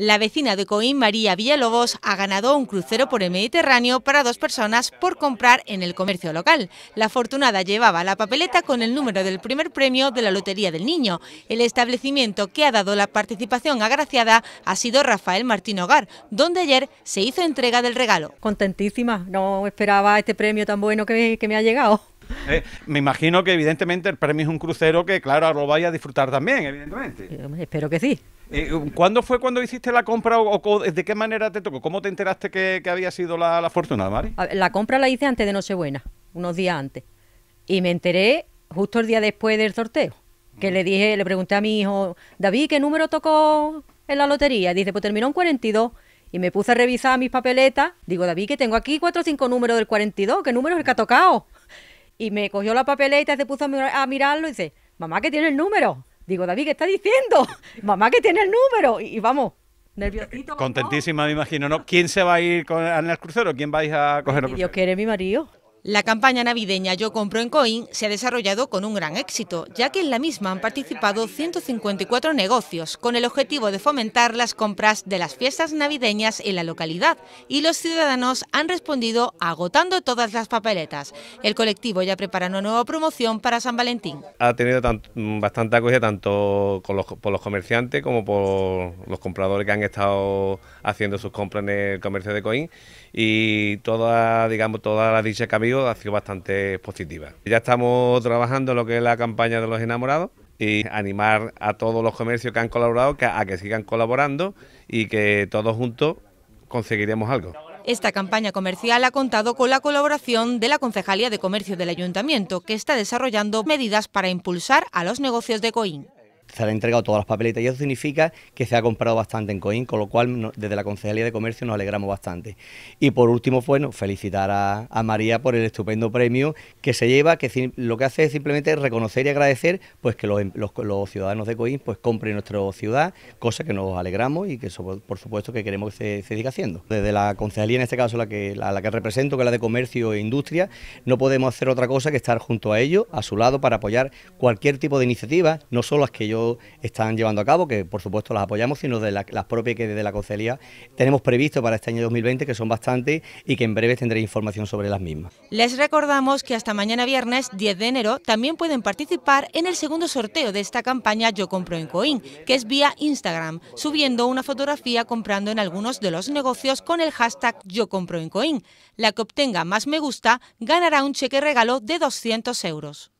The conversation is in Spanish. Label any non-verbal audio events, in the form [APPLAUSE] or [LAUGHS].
La vecina de Coín, María Villalobos, ha ganado un crucero por el Mediterráneo para dos personas por comprar en el comercio local. La afortunada llevaba la papeleta con el número del primer premio de la Lotería del Niño. El establecimiento que ha dado la participación agraciada ha sido Rafael Martín Hogar, donde ayer se hizo entrega del regalo. Contentísima, no esperaba este premio tan bueno que que me ha llegado. Eh, me imagino que evidentemente el premio es un crucero que, claro, lo vaya a disfrutar también, evidentemente. Eh, espero que sí. Eh, ¿Cuándo fue cuando hiciste la compra o, de qué manera te tocó? ¿Cómo te enteraste que, había sido la, fortuna, Mari? La compra la hice antes de Nochebuena, unos días antes. Y me enteré justo el día después del sorteo, que mm. le dije, le pregunté a mi hijo, David, ¿qué número tocó en la lotería? dice, pues terminó en 42. Y me puse a revisar mis papeletas. Digo, David, que tengo aquí cuatro o cinco números del 42. ¿Qué número es el que ha tocado? Y me cogió la papeleta se puso a, mirarlo y dice, mamá que tiene el número. Digo, David, ¿qué está diciendo? [LAUGHS] Mamá que tiene el número. Y, vamos, nerviosito. Contentísima, me imagino, ¿no? ¿Quién se va a ir con, el crucero? ¿Quién vais a coger el crucero? Yo quiere mi marido. La campaña navideña Yo compro en Coin se ha desarrollado con un gran éxito, ya que en la misma han participado 154 negocios, con el objetivo de fomentar las compras de las fiestas navideñas en la localidad, y los ciudadanos han respondido agotando todas las papeletas. El colectivo ya prepara una nueva promoción para San Valentín. Ha tenido bastante acogida tanto por los comerciantes como por los compradores que han estado haciendo sus compras en el comercio de Coin, y toda, digamos, toda la dicha que ha sido bastante positiva. Ya estamos trabajando en lo que es la campaña de los enamorados y animar a todos los comercios que han colaborado a que sigan colaborando y que todos juntos conseguiremos algo. Esta campaña comercial ha contado con la colaboración de la Concejalía de Comercio del Ayuntamiento, que está desarrollando medidas para impulsar a los negocios de Coín se han entregado todas las papeletas y eso significa que se ha comprado bastante en Coin, con lo cual desde la Concejalía de Comercio nos alegramos bastante. Y por último, bueno, pues, felicitar a, María por el estupendo premio que se lleva, que lo que hace es simplemente reconocer y agradecer pues que los, em, ciudadanos de Coin pues compren nuestra ciudad, cosa que nos alegramos y que por supuesto que queremos que se, siga haciendo. Desde la Concejalía, en este caso la que, la, que represento, que es la de Comercio e Industria, no podemos hacer otra cosa que estar junto a ellos, a su lado, para apoyar cualquier tipo de iniciativa, no solo las que yo están llevando a cabo, que por supuesto las apoyamos, sino de las propias que desde la cocelía tenemos previsto para este año 2020, que son bastantes y que en breve tendré información sobre las mismas. Les recordamos que hasta mañana viernes 10 de enero también pueden participar en el segundo sorteo de esta campaña Yo compro en Coin, que es vía Instagram, subiendo una fotografía comprando en algunos de los negocios con el hashtag Yo compro en Coin. La que obtenga más me gusta ganará un cheque regalo de 200 euros.